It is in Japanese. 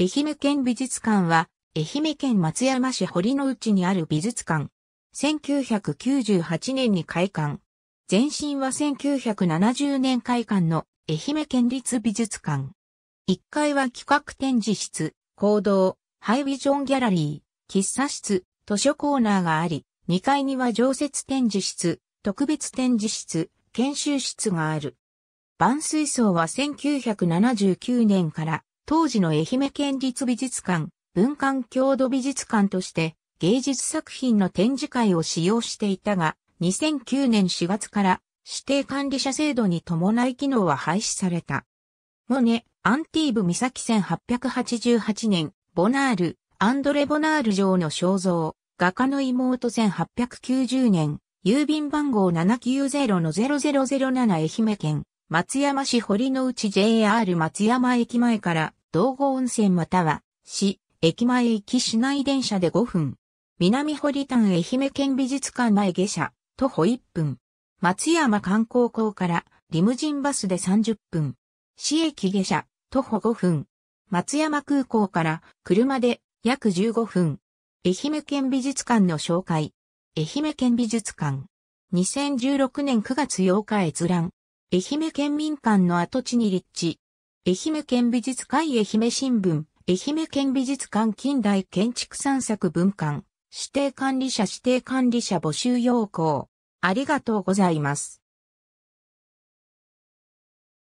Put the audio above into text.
愛媛県美術館は、愛媛県松山市堀の内にある美術館。1998年に開館。前身は1970年開館の愛媛県立美術館。1階は企画展示室、行動、ハイビジョンギャラリー、喫茶室、図書コーナーがあり、2階には常設展示室、特別展示室、研修室がある。万水槽は1979年から当時の愛媛県立美術館、文館郷土美術館として芸術作品の展示会を使用していたが、2009年4月から指定管理者制度に伴い機能は廃止された。モネ、アンティーブ岬1888年、ボナール、アンドレ・ボナール城の肖像、画家の妹1890年、郵便番号790-0007愛媛県、松山市堀の内 JR 松山駅前から道後温泉または、市、駅前行き市内電車で5分。南堀丹愛媛県美術館前下車、徒歩1分。松山観光港からリムジンバスで30分。市駅下車、徒歩5分。松山空港から車で約15分。愛媛県美術館の紹介。愛媛県美術館。2016年9月8日閲覧。愛媛県民館の跡地に立地。愛媛県美術会愛媛新聞、愛媛県美術館近代建築散策文館、指定管理者指定管理者募集要項。ありがとうございます。